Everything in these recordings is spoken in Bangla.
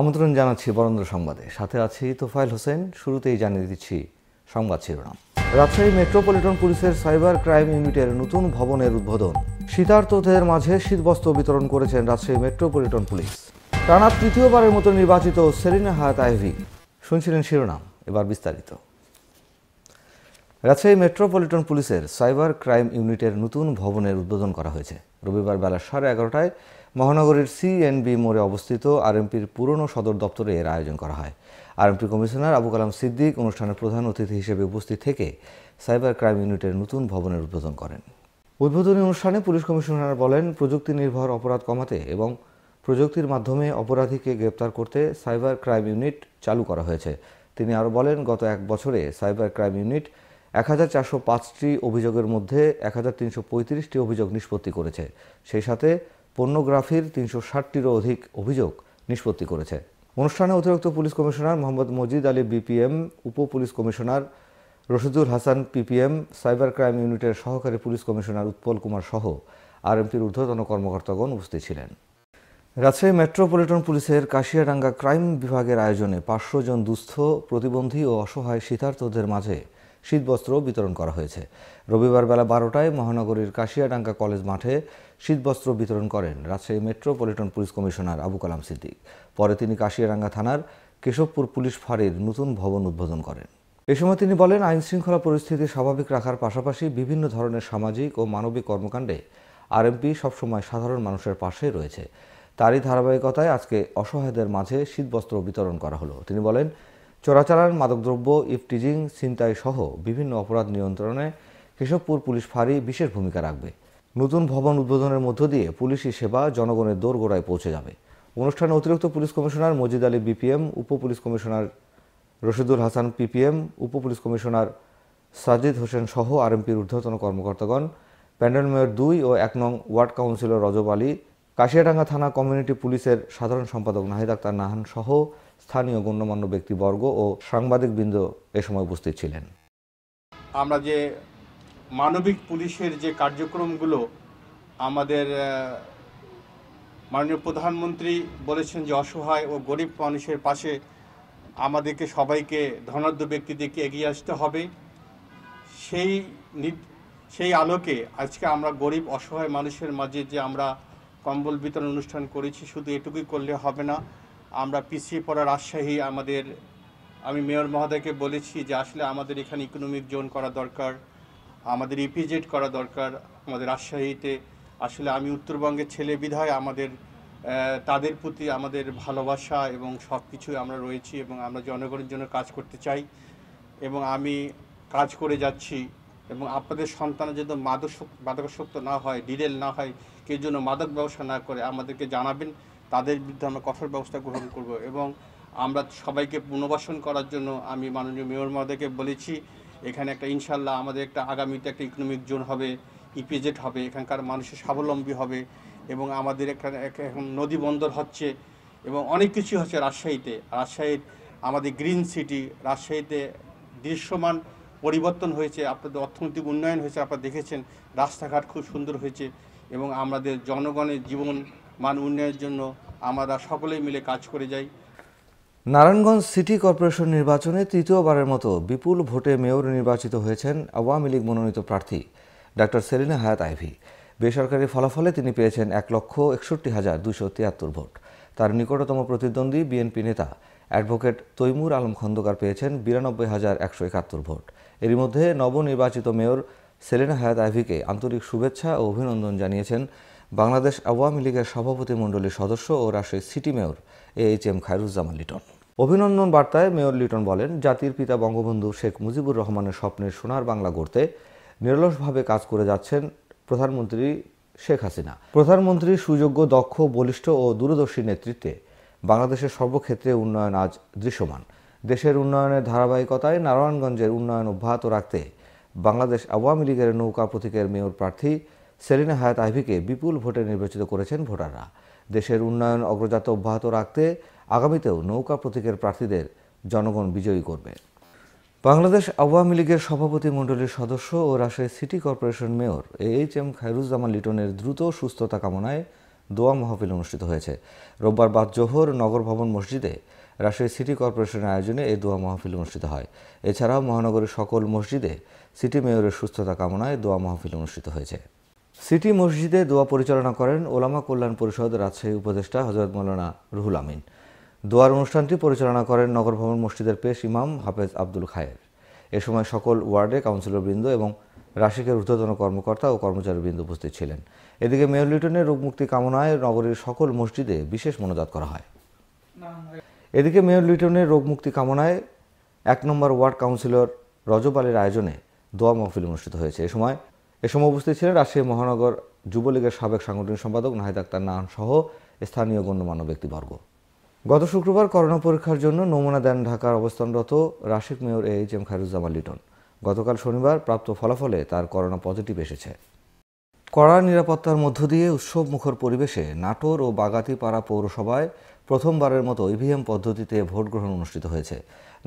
আমন্ত্রণ জানাচ্ছি বরেন্দ্র সংবাদে সাথে আছি তোফাইল হোসেন শুরুতেই জানিয়ে দিচ্ছি সংবাদ শিরোনাম রাজশাহী মেট্রোপলিটন পুলিশের সাইবার ক্রাইম ইউনিটের নতুন ভবনের উদ্বোধন শীতার্থদের মাঝে শীতবস্ত্র বিতরণ করেছেন রাজশাহী মেট্রোপলিটন পুলিশ টানা তৃতীয়বারের মতো নির্বাচিত সেরিনা হায়াত আইভি শুনছিলেন শিরোনাম এবার বিস্তারিত রাজশাহী মেট্রোপলিটন পুলিশের সাইবার ক্রাইম ইউনিটের নতুন ভবনের উদ্বোধন করা হয়েছে রবিবার বেলা সাড়ে এগারোটায় মহানগরীর সিএনবি মোড়ে অবস্থিত আরএমপির পুরনো সদর দপ্তরে এর আয়োজন করা হয় আরএমপি কমিশনার আবু কালাম সিদ্দিক অনুষ্ঠানের প্রধান অতিথি হিসেবে উপস্থিত থেকে সাইবার ক্রাইম ইউনিটের নতুন ভবনের উদ্বোধন করেন উদ্বোধনী অনুষ্ঠানে পুলিশ কমিশনার বলেন প্রযুক্তি নির্ভর অপরাধ কমাতে এবং প্রযুক্তির মাধ্যমে অপরাধীকে গ্রেপ্তার করতে সাইবার ক্রাইম ইউনিট চালু করা হয়েছে তিনি আরও বলেন গত এক বছরে সাইবার ক্রাইম ইউনিট এক হাজার চারশো পাঁচটি অভিযোগের মধ্যে এক হাজার তিনশো পঁয়ত্রিশটি অভিযোগ নিষ্পত্তি করেছে সেই সাথে পর্নোগ্রাফির তিনশো ষাটটিরও অধিক অভিযোগ নিষ্পত্তি করেছে অনুষ্ঠানে অতিরিক্ত police commissioner Mohammad Majid Ali BPM উপ police commissioner Rashidul Hasan PPM cyber crime ইউনিটের সহকারী পুলিশ কমিশনার উৎপল কুমার সহ আরএমপির ঊর্ধ্বতন কর্মকর্তাগণ উপস্থিত ছিলেন রাজশাহী মেট্রোপলিটন পুলিশের কাশিয়াডাঙ্গা ক্রাইম বিভাগের আয়োজনে পাঁচশো জন দুস্থ প্রতিবন্ধী ও অসহায় শীতার্থদের মাঝে শীতবস্ত্র বিতরণ করা হয়েছে রবিবার বেলা বারোটায় মহানগরীর কাশিয়াডাঙ্গা কলেজ মাঠে শীতবস্ত্র বিতরণ করেন Rajshahi metropolitan police commissioner Abu Kalam Siddique পরে তিনি কাশিয়াডাঙ্গা থানার কেশবপুর পুলিশ ফাঁড়ির নতুন ভবন উদ্বোধন করেন এ সময় তিনি বলেন আইন শৃঙ্খলা পরিস্থিতি স্বাভাবিক রাখার পাশাপাশি বিভিন্ন ধরনের সামাজিক ও মানবিক কর্মকাণ্ডে আরএমপি সবসময় সাধারণ মানুষের পাশে রয়েছে তারই ধারাবাহিকতায় আজকে অসহায়দের মাঝে শীতবস্ত্র বিতরণ করা হলো তিনি বলেন চোরাচালান মাদকদ্রব্য ইফটিজিং ছিনতাই সহ বিভিন্ন অপরাধ নিয়ন্ত্রণে কেশবপুর পুলিশ ফাঁড়ি বিশেষ ভূমিকা রাখবে নতুন ভবন উদ্বোধনের মধ্য দিয়ে পুলিশি সেবা জনগণের দোরগোড়ায় পৌঁছে যাবে অনুষ্ঠানে অতিরিক্ত police commissioner Majid Ali BPM উপ police commissioner Rashidul Hasan PPM উপ পুলিশ কমিশনার সাজিদ হোসেন সহ আরএমপির ঊর্ধ্বতন কর্মকর্তাগণ প্যান্ডেল মেয়র দুই ও এক নং ওয়ার্ড কাউন্সিলর রজব আলী কাশিয়াডাঙ্গা থানা কমিউনিটি পুলিশের সাধারণ সম্পাদক নাহিদ আক্তার নাহান সহ স্থানীয় গণ্যমান্য ব্যক্তিবর্গ ও সাংবাদিকবৃন্দ এ সময় উপস্থিত ছিলেন আমরা যে মানবিক পুলিশের যে কার্যক্রমগুলো আমাদের মাননীয় প্রধানমন্ত্রী বলেছেন যে অসহায় ও গরিব মানুষের পাশে আমাদেরকে সবাইকে ধনাঢ্য ব্যক্তিদেরকে এগিয়ে আসতে হবে সেই সেই আলোকে আজকে আমরা গরিব অসহায় মানুষের মাঝে যে আমরা কম্বল বিতরণ অনুষ্ঠান করেছি শুধু এটুকুই করলে হবে না আমরা পিছিয়ে পড়ার রাজশাহী আমাদের আমি মেয়র মহোদয়কে বলেছি যে আসলে আমাদের এখানে ইকোনমিক জোন করা দরকার আমাদের ইপিজেড e করা দরকার আমাদের রাজশাহীতে আসলে আমি উত্তরবঙ্গের ছেলে বিধায় আমাদের তাদের প্রতি আমাদের ভালোবাসা এবং সব কিছুই আমরা রয়েছি এবং আমরা জনগণের জন্য কাজ করতে চাই এবং আমি কাজ করে যাচ্ছি এবং আপনাদের সন্তানের যেন মাদক মাদকাসক্ত না হয় ডিরেল না হয় কেউ যেন মাদক ব্যবসা না করে আমাদেরকে জানাবেন তাদের বিরুদ্ধে আমরা কঠোর ব্যবস্থা গ্রহণ করব এবং আমরা সবাইকে পুনর্বাসন করার জন্য আমি মাননীয় মেয়র মহোদয়কে বলেছি এখানে একটা ইনশাল্লাহ আমাদের একটা আগামীতে একটা ইকোনমিক জোন হবে ইপিজেট হবে এখানকার মানুষের স্বাবলম্বী হবে এবং আমাদের এখানে এখন নদী বন্দর হচ্ছে এবং অনেক কিছু হচ্ছে রাজশাহীতে রাজশাহীর আমাদের গ্রিন সিটি রাজশাহীতে দৃশ্যমান পরিবর্তন হয়েছে আপনাদের অর্থনৈতিক উন্নয়ন হয়েছে আপনারা দেখেছেন রাস্তাঘাট খুব সুন্দর হয়েছে এবং আমাদের জনগণের জীবন মান উন্নয়নের জন্য আমরা সকলেই মিলে কাজ করে যাই নারায়ণগঞ্জ সিটি কর্পোরেশন নির্বাচনে তৃতীয়বারের মতো বিপুল ভোটে মেয়র নির্বাচিত হয়েছেন আওয়ামী লীগ মনোনীত প্রার্থী ডাক্তার সেলিনা হায়াত আইভি বেসরকারি ফলাফলে তিনি পেয়েছেন এক লক্ষ একষট্টি হাজার দুশো তিয়াত্তর ভোট তার নিকটতম প্রতিদ্বন্দ্বী বিএনপি নেতা অ্যাডভোকেট তৈমুর আলম খন্দকার পেয়েছেন বিরানব্বই হাজার একশো একাত্তর ভোট এরই মধ্যে নবনির্বাচিত মেয়র সেলিনা হায়াত আইভিকে আন্তরিক শুভেচ্ছা ও অভিনন্দন জানিয়েছেন বাংলাদেশ আওয়ামী লীগের সভাপতি মণ্ডলীর সদস্য ও Rajshahi city mayor A H M Khairuzzaman Liton অভিনন্দন বার্তায় মেয়র লিটন বলেন জাতির পিতা বঙ্গবন্ধু শেখ মুজিবুর রহমানের স্বপ্নের সোনার বাংলা গড়তে নিরলসভাবে কাজ করে যাচ্ছেন প্রধানমন্ত্রী শেখ হাসিনা প্রধানমন্ত্রীর সুযোগ্য দক্ষ বলিষ্ঠ ও দূরদর্শী নেতৃত্বে বাংলাদেশের সর্বক্ষেত্রে উন্নয়ন আজ দৃশ্যমান দেশের উন্নয়নের ধারাবাহিকতায় নারায়ণগঞ্জের উন্নয়ন অব্যাহত রাখতে বাংলাদেশ আওয়ামী লীগের নৌকা প্রতীকের মেয়র প্রার্থী সেলিনা হায়াত আইভিকে বিপুল ভোটে নির্বাচিত করেছেন ভোটাররা দেশের উন্নয়ন অগ্রযাত্রা অব্যাহত রাখতে আগামীতেও নৌকা প্রতীকের প্রার্থীদের জনগণ বিজয়ী করবে বাংলাদেশ আওয়ামী লীগের সভাপতি মণ্ডলীর সদস্য ও Rajshahi city corporation mayor A H M Khairuzzaman লিটনের দ্রুত সুস্থতা কামনায় দোয়া মাহফিল অনুষ্ঠিত হয়েছে রোববার বাদ জোহর নগর ভবন মসজিদে রাজশাহী সিটি কর্পোরেশনের আয়োজনে এই দোয়া মাহফিল অনুষ্ঠিত হয় এছাড়াও মহানগরের সকল মসজিদে সিটি মেয়রের সুস্থতা কামনায় দোয়া মাহফিল অনুষ্ঠিত হয়েছে সিটি মসজিদে দোয়া পরিচালনা করেন ওলামা কল্যাণ পরিষদ রাজশাহী উপদেষ্টা হজরত মৌলানা রুহুল আমিন দোয়ার অনুষ্ঠানটি পরিচালনা করেন নগর ভবন মসজিদের পেশ ইমাম হাফেজ আব্দুল খায়ের এ সময় সকল ওয়ার্ডে কাউন্সিলরবৃন্দ এবং রাশিকের ঊর্ধ্বতন কর্মকর্তা ও কর্মচারীবৃন্দ উপস্থিত ছিলেন এদিকে মেয়র লিটনের রোগমুক্তি কামনায় নগরীর সকল মসজিদে বিশেষ মনোজাত করা হয় এদিকে মেয়র লিটনের রোগমুক্তি কামনায় এক নম্বর ওয়ার্ড কাউন্সিলর রজব আলীর আয়োজনে দোয়া মহফিল অনুষ্ঠিত হয়েছে এ সময় এ সময় উপস্থিত ছিলেন রাজশাহী মহানগর যুবলীগের সাবেক সাংগঠনিক সম্পাদক নাহিদ আক্তার নাহান সহ স্থানীয় গণ্যমান্য ব্যক্তিবর্গ গত শুক্রবার করোনা পরীক্ষার জন্য নমুনা দেন ঢাকার অবস্থানরত RASIK mayor H M Khairuzzaman Liton গতকাল শনিবার প্রাপ্ত ফলাফলে তার করোনা পজিটিভ এসেছে কড়া নিরাপত্তার মধ্য দিয়ে উৎসব মুখর পরিবেশে নাটোর ও বাগাতিপাড়া পৌরসভায় প্রথমবারের মতো ইভিএম পদ্ধতিতে ভোট গ্রহণ অনুষ্ঠিত হয়েছে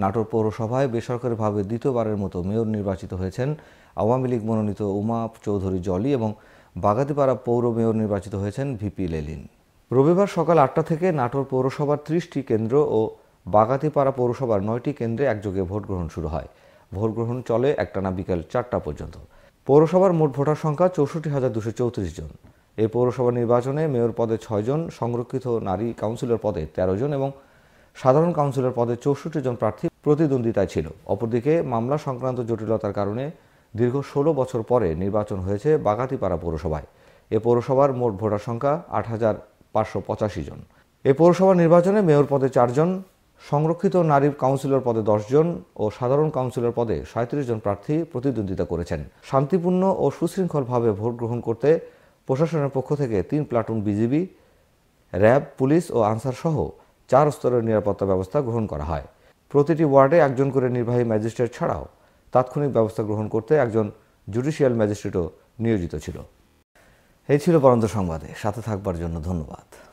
নাটোর পৌরসভায় বেসরকারিভাবে দ্বিতীয়বারের মতো মেয়র নির্বাচিত হয়েছেন আওয়ামী লীগ মনোনীত উমা চৌধুরী জলি এবং বাগাতিপাড়া পৌর মেয়র নির্বাচিত হয়েছেন ভিপি লেলিন রবিবার সকাল আটটা থেকে নাটোর পৌরসভার ত্রিশটি কেন্দ্র ও বাগাতিপাড়া পৌরসভার নয়টি কেন্দ্রে একযোগে ভোট গ্রহণ শুরু হয় ভোট গ্রহণ চলে একটানা বিকেল চারটা পর্যন্ত পৌরসভার মোট ভোটার সংখ্যা চৌষট্টি হাজার দুশো চৌত্রিশ জন এই পৌরসভা নির্বাচনে মেয়র পদে ছয়জন সংরক্ষিত নারী কাউন্সিলর পদে তেরো জন এবং সাধারণ কাউন্সিলর পদে চৌষট্টি জন প্রার্থী প্রতিদ্বন্দ্বিতায় ছিল অপরদিকে মামলা সংক্রান্ত জটিলতার কারণে দীর্ঘ ষোলো বছর পরে নির্বাচন হয়েছে বাগাতিপাড়া পৌরসভায় এ পৌরসভার মোট ভোটার সংখ্যা আট হাজার পাঁচশো পঁচাশি জন এ পৌরসভা নির্বাচনে মেয়র পদে চারজন সংরক্ষিত নারী কাউন্সিলর পদে দশজন ও সাধারণ কাউন্সিলর পদে সাঁত্রিশ জন প্রার্থী প্রতিদ্বন্দ্বিতা করেছেন শান্তিপূর্ণ ও সুশৃঙ্খলভাবে ভোট গ্রহণ করতে প্রশাসনের পক্ষ থেকে তিন প্লাটুন বিজিবি র্যাব পুলিশ ও আনসার সহ চার স্তরের নিরাপত্তা ব্যবস্থা গ্রহণ করা হয় প্রতিটি ওয়ার্ডে একজন করে নির্বাহী ম্যাজিস্ট্রেট ছাড়াও তাৎক্ষণিক ব্যবস্থা গ্রহণ করতে একজন জুডিশিয়াল ম্যাজিস্ট্রেটও নিয়োজিত ছিল এই ছিল বরন্ত সংবাদে সাথে থাকবার জন্য ধন্যবাদ